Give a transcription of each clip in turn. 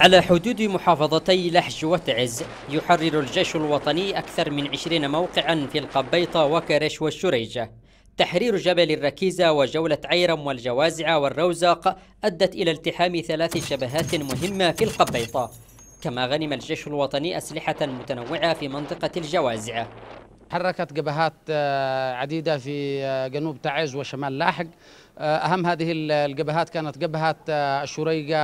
على حدود محافظتي لحج وتعز يحرر الجيش الوطني أكثر من 20 موقعا في القبيطة وكرش والشريجة تحرير جبل الركيزة وجولة عيرم والجوازع والروزاق أدت إلى التحام ثلاث شبهات مهمة في القبيطة كما غنم الجيش الوطني أسلحة متنوعة في منطقة الجوازع حركت جبهات آه، عديدة في آه، جنوب تعز وشمال لاحق آه، أهم هذه الجبهات كانت جبهة الشريقة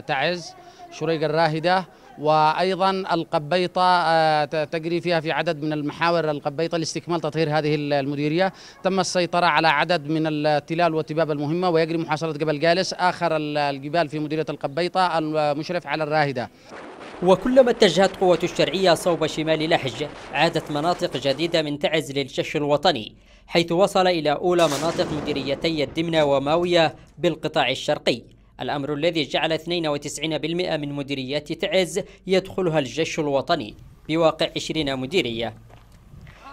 تعز شريقة الراهدة وايضا القبيطه تجري فيها في عدد من المحاور القبيطه لاستكمال تطهير هذه المديريه، تم السيطره على عدد من التلال والتباب المهمه ويجري محاصره جبل جالس اخر الجبال في مديريه القبيطه المشرف على الراهده. وكلما اتجهت قوة الشرعية صوب شمال لحج عادت مناطق جديدة من تعز للجيش الوطني حيث وصل إلى أولى مناطق مديريتي الدمنة وماوية بالقطاع الشرقي الأمر الذي جعل 92% من مديريات تعز يدخلها الجيش الوطني بواقع 20 مديرية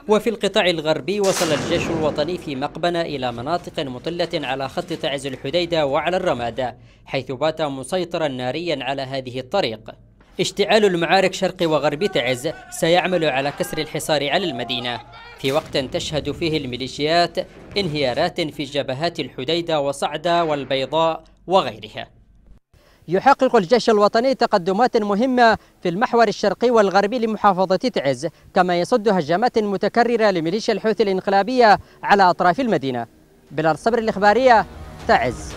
وفي القطاع الغربي وصل الجيش الوطني في مقبنة إلى مناطق مطلة على خط تعز الحديدة وعلى الرمادة حيث بات مسيطرا ناريا على هذه الطريق اشتعال المعارك شرق وغرب تعز سيعمل على كسر الحصار على المدينة في وقت تشهد فيه الميليشيات انهيارات في جبهات الحديدة وصعدة والبيضاء وغيرها يحقق الجيش الوطني تقدمات مهمة في المحور الشرقي والغربي لمحافظة تعز كما يصد هجمات متكررة لميليشيا الحوثي الانقلابية على أطراف المدينة بلال صبر الإخبارية تعز